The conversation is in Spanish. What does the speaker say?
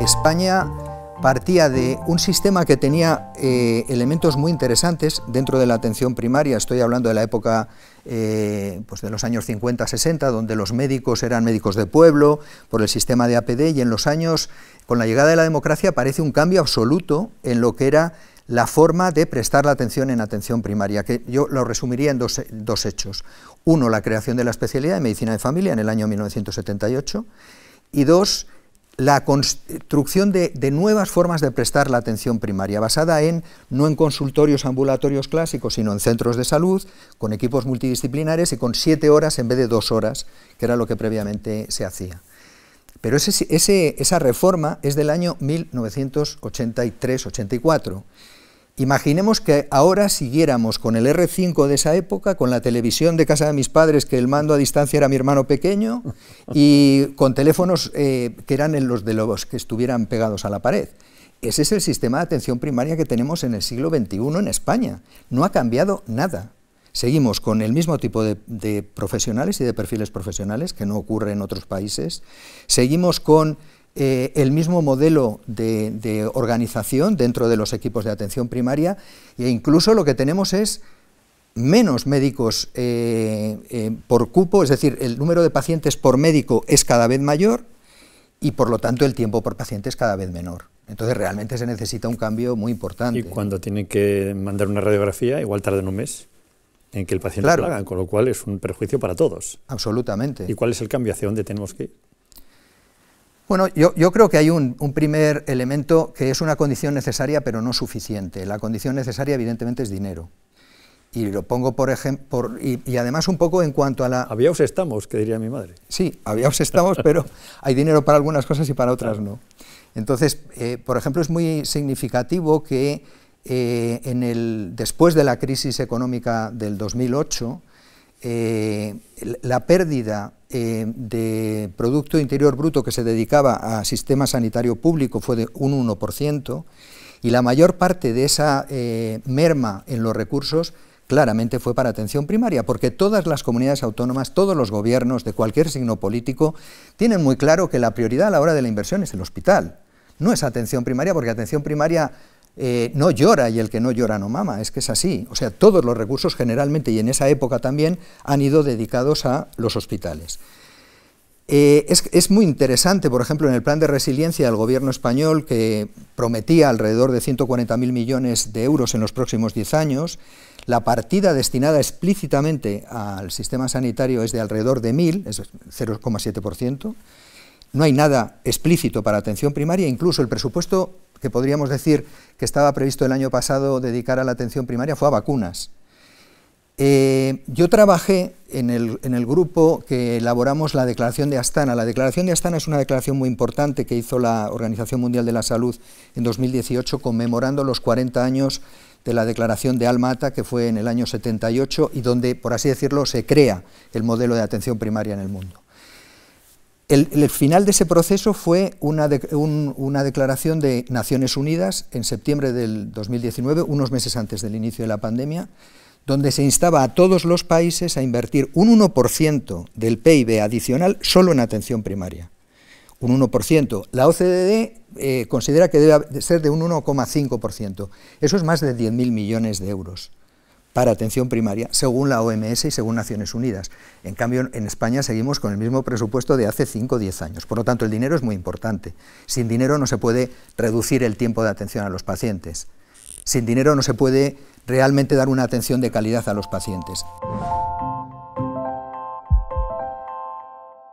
España partía de un sistema que tenía eh, elementos muy interesantes dentro de la atención primaria. Estoy hablando de la época eh, pues de los años 50-60, donde los médicos eran médicos de pueblo por el sistema de APD y en los años, con la llegada de la democracia, aparece un cambio absoluto en lo que era la forma de prestar la atención en atención primaria, que yo lo resumiría en dos, hechos. Uno, la creación de la especialidad de medicina de familia en el año 1978, y dos, la construcción de, de, nuevas formas de prestar la atención primaria, basada en no en consultorios ambulatorios clásicos, sino en centros de salud, con equipos multidisciplinares y con siete horas en vez de dos horas, que era lo que previamente se hacía. Pero esa reforma es del año 1983-84. Imaginemos que ahora siguiéramos con el R5 de esa época, con la televisión de casa de mis padres, que el mando a distancia era mi hermano pequeño, y con teléfonos eh, que eran los de los que estuvieran pegados a la pared. Ese es el sistema de atención primaria que tenemos en el siglo XXI en España. No ha cambiado nada. Seguimos con el mismo tipo de, profesionales y de perfiles profesionales que no ocurre en otros países. Seguimos con eh, el mismo modelo de, organización dentro de los equipos de atención primaria e incluso lo que tenemos es menos médicos eh, eh, por cupo, es decir, el número de pacientes por médico es cada vez mayor y por lo tanto el tiempo por paciente es cada vez menor. Entonces realmente se necesita un cambio muy importante. Y cuando tienen que mandar una radiografía, igual en un mes en que el paciente lo con lo cual es un perjuicio para todos. Absolutamente. ¿Y cuál es el cambio? ¿Hacia dónde tenemos que ir? Bueno, yo, yo creo que hay un, primer elemento que es una condición necesaria, pero no suficiente. La condición necesaria, evidentemente, es dinero. Y lo pongo, por ejemplo, y, además un poco en cuanto a la... os estamos, que diría mi madre. Sí, os estamos, pero hay dinero para algunas cosas y para otras no. Entonces, eh, por ejemplo, es muy significativo que eh, después de la crisis económica del 2008, eh, la pérdida eh, de Producto Interior Bruto que se dedicaba a sistema sanitario público fue de un 1%, y la mayor parte de esa merma en los recursos claramente fue para atención primaria, porque todas las comunidades autónomas, todos los gobiernos de cualquier signo político, tienen muy claro que la prioridad a la hora de la inversión es el hospital. No es atención primaria, porque atención primaria eh, no llora y el que no llora no mama, es que es así. O sea, todos los recursos generalmente y en esa época también han ido dedicados a los hospitales. Eh, es, es, muy interesante, por ejemplo, en el plan de resiliencia del gobierno español que prometía alrededor de 140.000 millones de euros en los próximos 10 años, la partida destinada explícitamente al sistema sanitario es de alrededor de 1.000, es 0,7%. No hay nada explícito para atención primaria, incluso el presupuesto que podríamos decir que estaba previsto el año pasado dedicar a la atención primaria fue a vacunas. Eh, yo trabajé en el, en el, grupo que elaboramos la Declaración de Astana. La Declaración de Astana es una declaración muy importante que hizo la Organización Mundial de la Salud en 2018 conmemorando los 40 años de la Declaración de Almata, que fue en el año 78, y donde, por así decirlo, se crea el modelo de atención primaria en el mundo. El, final de ese proceso fue una, declaración de Naciones Unidas en septiembre del 2019, unos meses antes del inicio de la pandemia, donde se instaba a todos los países a invertir un 1% del PIB adicional solo en atención primaria. Un 1%. La OCDE eh, considera que debe ser de un 1,5%. Eso es más de 10.000 millones de euros para atención primaria, según la OMS y según Naciones Unidas. En cambio, en España seguimos con el mismo presupuesto de hace 5 o 10 años. Por lo tanto, el dinero es muy importante. Sin dinero no se puede reducir el tiempo de atención a los pacientes. Sin dinero no se puede realmente dar una atención de calidad a los pacientes.